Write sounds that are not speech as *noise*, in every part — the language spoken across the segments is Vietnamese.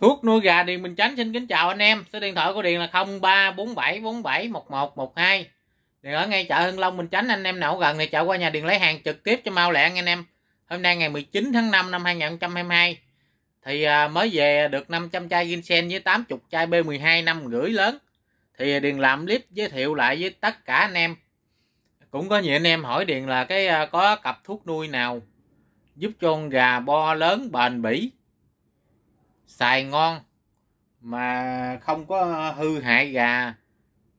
Thuốc nuôi gà Điền Bình Chánh xin kính chào anh em. Số điện thoại của Điền là 0347471112. Điền ở ngay chợ Hưng Long Bình Chánh anh em nào gần thì chợ qua nhà Điền lấy hàng trực tiếp cho mau lẹ anh em. Hôm nay ngày 19 tháng 5 năm 2022 thì à, mới về được 500 chai ginseng với 80 chai B12 năm rưỡi lớn. Thì à, Điền làm clip giới thiệu lại với tất cả anh em. Cũng có nhiều anh em hỏi Điền là cái à, có cặp thuốc nuôi nào giúp cho con gà bo lớn bền bỉ xài ngon mà không có hư hại gà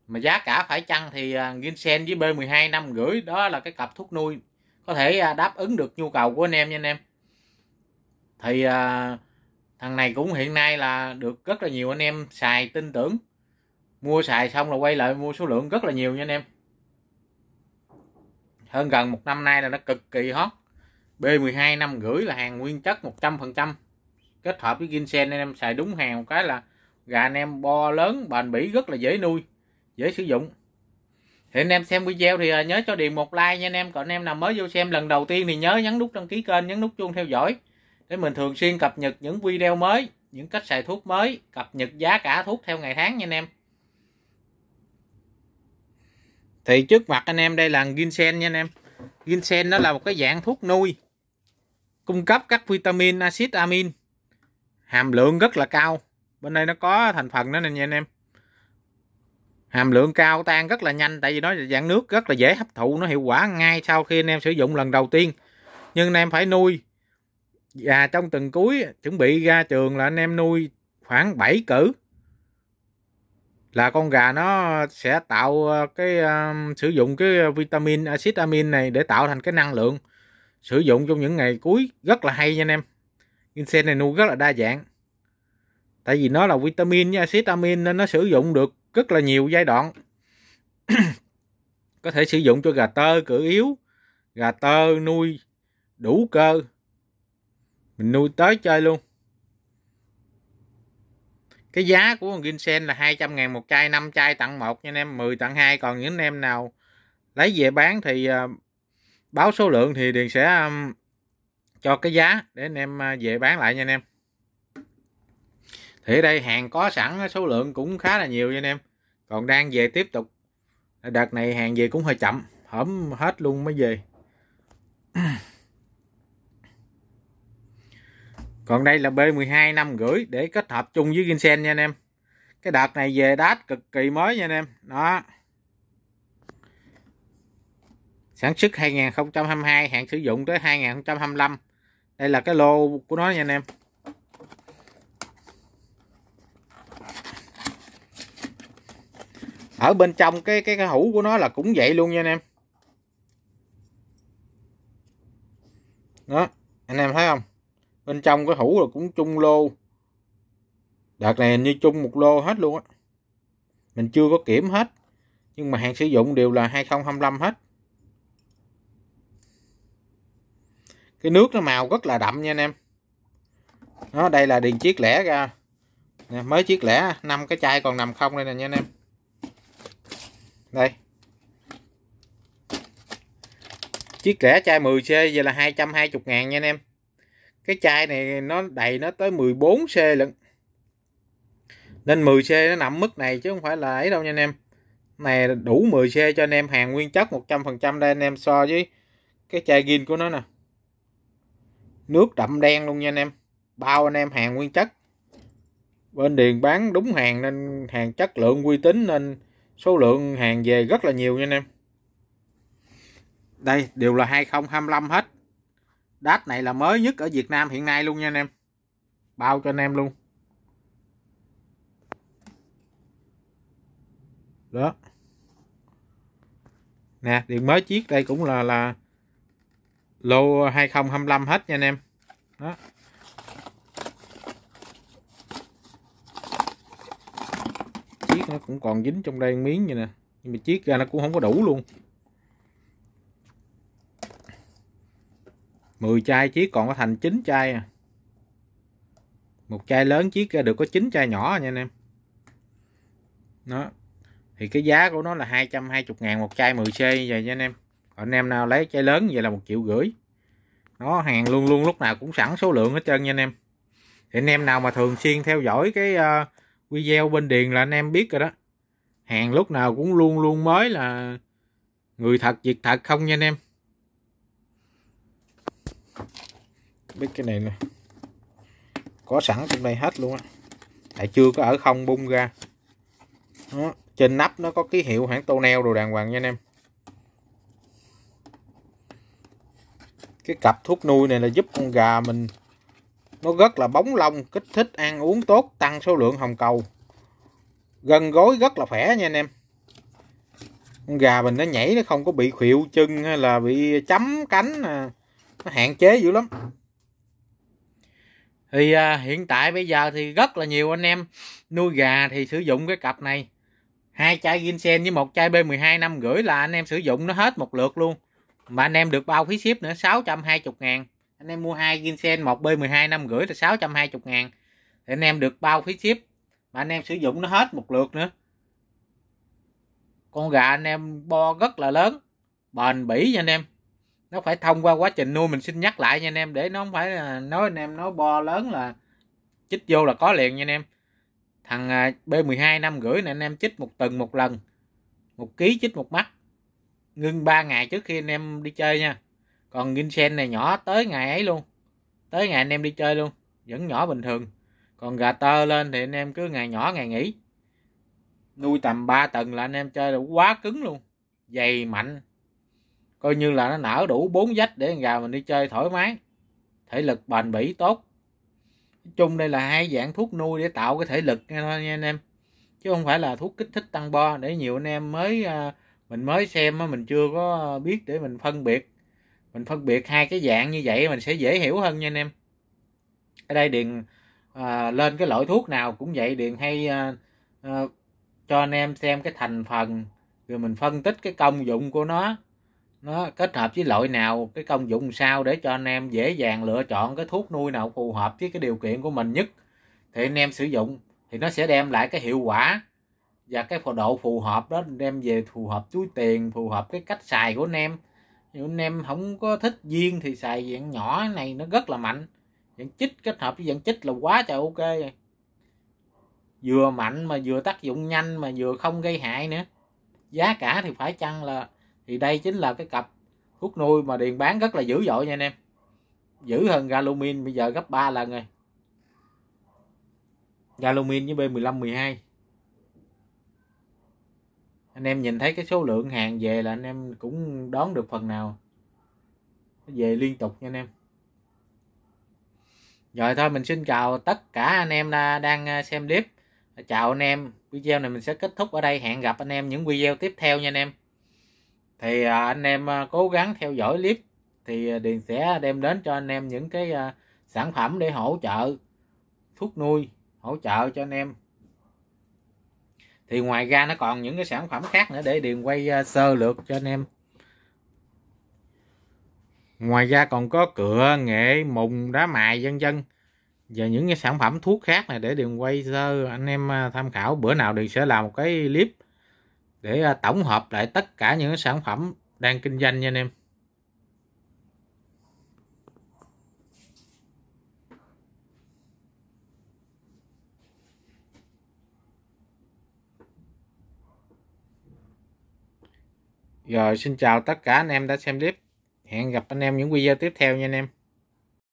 mà giá cả phải chăng thì à, ginseng với B12 năm rưỡi đó là cái cặp thuốc nuôi có thể à, đáp ứng được nhu cầu của anh em nha anh em thì à, thằng này cũng hiện nay là được rất là nhiều anh em xài tin tưởng mua xài xong là quay lại mua số lượng rất là nhiều nha anh em hơn gần một năm nay là nó cực kỳ hot B12 năm rưỡi là hàng nguyên chất 100% kết hợp với ginseng anh em xài đúng hàng một cái là gà anh em bo lớn bền bỉ rất là dễ nuôi dễ sử dụng thì anh em xem video thì à, nhớ cho điền một like nha anh em còn anh em nào mới vô xem lần đầu tiên thì nhớ nhấn nút đăng ký kênh nhấn nút chuông theo dõi để mình thường xuyên cập nhật những video mới những cách xài thuốc mới cập nhật giá cả thuốc theo ngày tháng nha anh em thì trước mặt anh em đây là ginseng nha anh em ginseng nó là một cái dạng thuốc nuôi cung cấp các vitamin axit amin hàm lượng rất là cao bên đây nó có thành phần đó nè nha anh em hàm lượng cao tan rất là nhanh tại vì nó dạng nước rất là dễ hấp thụ nó hiệu quả ngay sau khi anh em sử dụng lần đầu tiên nhưng anh em phải nuôi và trong từng cuối chuẩn bị ra trường là anh em nuôi khoảng 7 cử là con gà nó sẽ tạo ờ, cái uh, sử dụng cái vitamin axit amin này để tạo thành cái năng lượng sử dụng trong những ngày cuối rất là hay nha anh em ginseng này nuôi rất là đa dạng tại vì nó là vitamin với axit amin nên nó sử dụng được rất là nhiều giai đoạn *clears throat* có thể sử dụng cho gà tơ cử yếu gà tơ nuôi đủ cơ mình nuôi tới chơi luôn cái giá của con ginseng là 200 ngàn một chai 5 chai tặng 1 nha anh em 10 tặng 2 còn những anh em nào lấy về bán thì à, báo số lượng thì Điền sẽ um, cho cái giá để anh em à, về bán lại nha anh em thì ở đây hàng có sẵn số lượng cũng khá là nhiều nha anh em còn đang về tiếp tục à, đợt này hàng về cũng hơi chậm hổm hết luôn mới về *clears throat* còn đây là B12 năm gửi để kết hợp chung với Ginseng nha anh em cái đợt này về đát cực kỳ mới nha anh em đó sản xuất 2022 hạn sử dụng tới 2025 đây là cái lô của nó nha anh em ở bên trong cái cái, cái hũ của nó là cũng vậy luôn nha anh em đó anh em thấy không bên trong cái hũ là cũng chung lô đợt này hình như chung một lô hết luôn á mình chưa có kiểm hết nhưng mà hàng sử dụng đều là 2025 hết cái nước nó màu rất là đậm nha anh em nó đây là điền chiếc lẻ ra mới chiếc lẻ năm cái chai còn nằm không đây nè nha anh em đây chiếc lẻ chai 10C giờ là 220 ngàn nha anh em cái chai này nó đầy nó tới 14C lận nên 10C nó nằm mức này chứ không phải là ấy đâu nha anh em này đủ 10C cho anh em hàng nguyên chất 100% đây anh em so với cái chai gin của nó nè nước đậm đen luôn nha anh em bao anh em hàng nguyên chất bên điền bán đúng hàng nên hàng chất lượng uy tín nên số lượng hàng về rất là nhiều nha anh em đây đều là 2025 hết đát này là mới nhất ở Việt Nam hiện nay luôn nha anh em bao cho anh em luôn đó nè điện mới chiếc đây cũng là là lô 2025 hết nha anh em đó chiếc nó cũng còn dính trong đây miếng vậy nè nhưng mà chiếc ra nó cũng không có đủ luôn 10 chai chiếc còn có thành 9 chai à một chai lớn chiếc ra được có 9 chai nhỏ nha anh em đó thì cái giá của nó là 220 ngàn một chai 10 c vậy nha anh em còn anh em nào lấy chai lớn vậy là một triệu rưỡi nó hàng luôn luôn lúc nào cũng sẵn số lượng hết trơn nha anh em thì anh em nào mà thường xuyên theo dõi cái uh, video bên điền là anh em biết rồi đó hàng lúc nào cũng luôn luôn mới là người thật việc thật không nha anh em biết cái này nè có sẵn trong đây hết luôn á lại chưa có ở không bung ra đó. trên nắp nó có ký hiệu hãng tô neo đồ đàng hoàng nha anh em cái cặp thuốc nuôi này là giúp con gà mình nó rất là bóng lông kích thích ăn uống tốt tăng số lượng hồng cầu gần gối rất là khỏe nha anh em con gà mình nó nhảy nó không có bị khuỵu chân hay là bị chấm cánh à. nó hạn chế dữ lắm thì à, hiện tại bây giờ thì rất là nhiều anh em nuôi gà thì sử dụng cái cặp này hai chai ginseng với một chai b 12 năm rưỡi là anh em sử dụng nó hết một lượt luôn mà anh em được bao phí ship nữa 620 ngàn anh em mua hai Ginsen 1B12 năm gửi là 620 ngàn thì anh em được bao phí ship mà anh em sử dụng nó hết một lượt nữa con gà anh em bo rất là lớn bền bỉ nha anh em nó phải thông qua quá trình nuôi mình xin nhắc lại nha anh em để nó không phải nói anh em nói bo lớn là chích vô là có liền nha anh em thằng à, B12 năm gửi này anh em chích một tuần một lần một ký chích một mắt ngưng 3 ngày trước khi anh em đi chơi nha còn Ginseng này nhỏ tới ngày ấy luôn tới ngày anh em đi chơi luôn vẫn nhỏ bình thường còn gà tơ lên thì anh em cứ ngày nhỏ ngày nghỉ nuôi tầm 3 tuần là anh em chơi đủ quá cứng luôn dày mạnh coi như là nó nở đủ bốn vách để gà mình đi chơi thoải mái thể lực bền bỉ tốt nói chung đây là hai dạng thuốc nuôi để tạo cái thể lực nghe thôi nha anh em chứ không phải là thuốc kích thích tăng bo để nhiều anh em mới uh, mình mới xem á mình chưa có biết để mình phân biệt mình phân biệt hai cái dạng như vậy mình sẽ dễ hiểu hơn nha anh em ở đây điền à, lên cái loại thuốc nào cũng vậy điền hay à, à, cho anh em xem cái thành phần rồi mình phân tích cái công dụng của nó nó kết hợp với loại nào cái công dụng sao để cho anh em dễ dàng lựa chọn cái thuốc nuôi nào phù hợp với cái điều kiện của mình nhất thì anh em sử dụng thì nó sẽ đem lại cái hiệu quả và dạ, cái phù độ phù hợp đó đem về phù hợp túi tiền phù hợp cái cách xài của anh em nếu anh em không có thích viên thì xài dạng nhỏ này nó rất là mạnh dạng chích kết hợp với dạng chích là quá trời ok vừa mạnh mà vừa tác dụng nhanh mà vừa không gây hại nữa giá cả thì phải chăng là thì đây chính là cái cặp thuốc nuôi mà điền bán rất là dữ dội nha anh em dữ hơn galumin bây giờ gấp 3 lần rồi galumin với b 15 12 anh em nhìn thấy cái số lượng hàng về là anh em cũng đón được phần nào về liên tục nha anh em rồi thôi mình xin chào tất cả anh em đang à, xem clip chào anh em video này mình sẽ kết thúc ở đây hẹn gặp anh em những video tiếp theo nha anh em thì à, anh em à, cố gắng theo dõi clip thì điền sẽ đem đến cho anh em những cái sản phẩm để hỗ trợ thuốc nuôi hỗ trợ cho anh em thì ngoài ra nó còn những cái sản phẩm khác nữa để điền quay ờ, sơ lược cho anh em ngoài ra còn có cửa nghệ mùng đá mài vân vân và những cái sản phẩm thuốc khác này để điền quay sơ anh em ờ, tham khảo bữa nào điền sẽ làm một cái clip để ờ, tổng hợp lại tất cả những sản phẩm đang kinh doanh nha anh em Rồi xin chào tất cả anh em đã xem clip. Hẹn gặp anh em những video tiếp theo nha anh em.